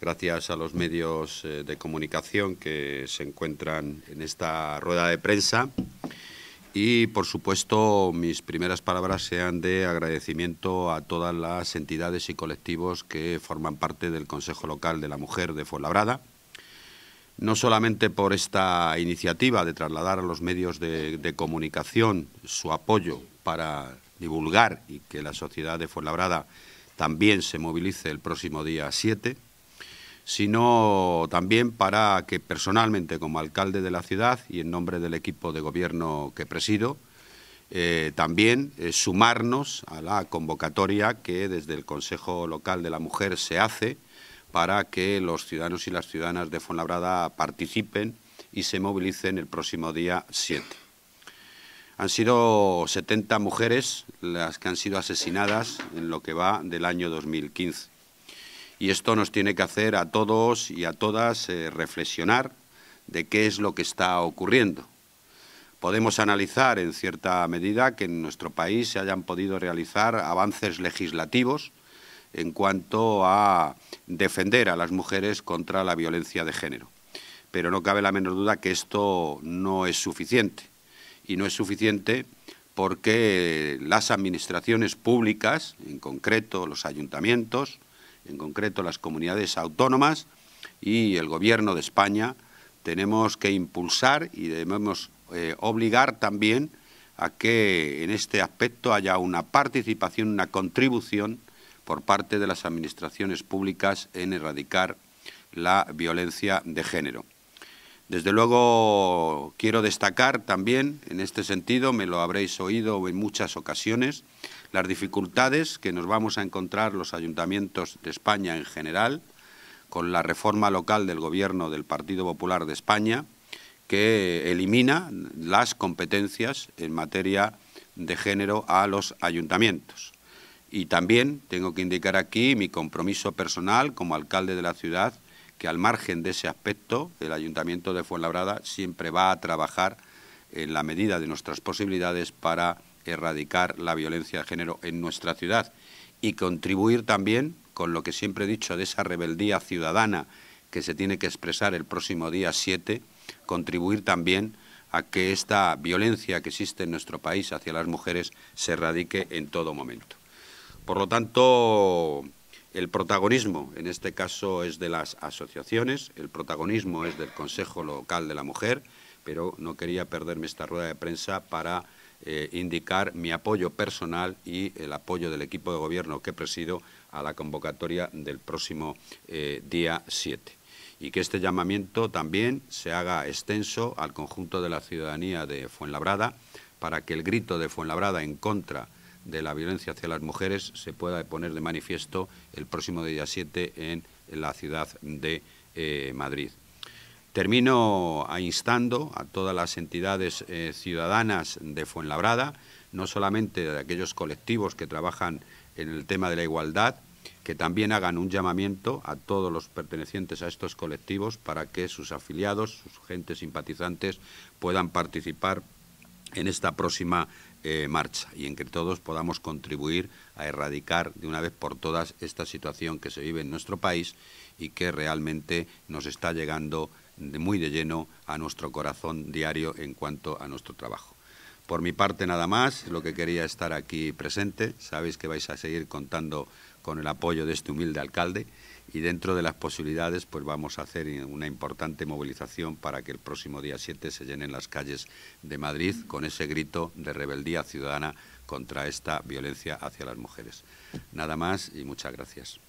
gracias a los medios eh, de comunicación que se encuentran en esta rueda de prensa. Y, por supuesto, mis primeras palabras sean de agradecimiento a todas las entidades y colectivos que forman parte del Consejo Local de la Mujer de Fuenlabrada, no solamente por esta iniciativa de trasladar a los medios de, comunicación su apoyo para divulgar y que la sociedad de Fuenlabrada también se movilice el próximo día 7, sino también para que personalmente como alcalde de la ciudad y en nombre del equipo de gobierno que presido, eh, también eh, sumarnos a la convocatoria que desde el Consejo Local de la Mujer se hace para que los ciudadanos y las ciudadanas de Fuenlabrada participen y se movilicen el próximo día 7. Han sido 70 mujeres las que han sido asesinadas en lo que va del año 2015. Y esto nos tiene que hacer a todos y a todas eh, reflexionar de qué es lo que está ocurriendo. Podemos analizar en cierta medida que en nuestro país se hayan podido realizar avances legislativos en cuanto a defender a las mujeres contra la violencia de género. Pero no cabe la menor duda que esto no es suficiente. Y no es suficiente porque las administraciones públicas, en concreto los ayuntamientos, en concreto las comunidades autónomas y el Gobierno de España, tenemos que impulsar y debemos eh, obligar también a que en este aspecto haya una participación, una contribución por parte de las administraciones públicas en erradicar la violencia de género. Desde luego quiero destacar también, en este sentido, me lo habréis oído en muchas ocasiones, las dificultades que nos vamos a encontrar los ayuntamientos de España en general con la reforma local del gobierno del Partido Popular de España que elimina las competencias en materia de género a los ayuntamientos. Y también tengo que indicar aquí mi compromiso personal como alcalde de la ciudad, que al margen de ese aspecto, el Ayuntamiento de Fuenlabrada siempre va a trabajar en la medida de nuestras posibilidades para erradicar la violencia de género en nuestra ciudad y contribuir también con lo que siempre he dicho de esa rebeldía ciudadana que se tiene que expresar el próximo día 7, contribuir también a que esta violencia que existe en nuestro país hacia las mujeres se erradique en todo momento. Por lo tanto, el protagonismo en este caso es de las asociaciones, el protagonismo es del Consejo Local de la Mujer, pero no quería perderme esta rueda de prensa para eh, indicar mi apoyo personal y el apoyo del equipo de gobierno que presido a la convocatoria del próximo eh, día 7. Y que este llamamiento también se haga extenso al conjunto de la ciudadanía de Fuenlabrada para que el grito de Fuenlabrada en contra de la violencia hacia las mujeres se pueda poner de manifiesto el próximo día 7 en la ciudad de eh, Madrid. Termino instando a todas las entidades eh, ciudadanas de Fuenlabrada, no solamente de aquellos colectivos que trabajan en el tema de la igualdad, que también hagan un llamamiento a todos los pertenecientes a estos colectivos para que sus afiliados, sus gentes simpatizantes puedan participar en esta próxima eh, marcha y en que todos podamos contribuir a erradicar de una vez por todas esta situación que se vive en nuestro país y que realmente nos está llegando muy de lleno a nuestro corazón diario en cuanto a nuestro trabajo. Por mi parte nada más, lo que quería estar aquí presente, sabéis que vais a seguir contando con el apoyo de este humilde alcalde y dentro de las posibilidades pues vamos a hacer una importante movilización para que el próximo día 7 se llenen las calles de Madrid con ese grito de rebeldía ciudadana contra esta violencia hacia las mujeres. Nada más y muchas gracias.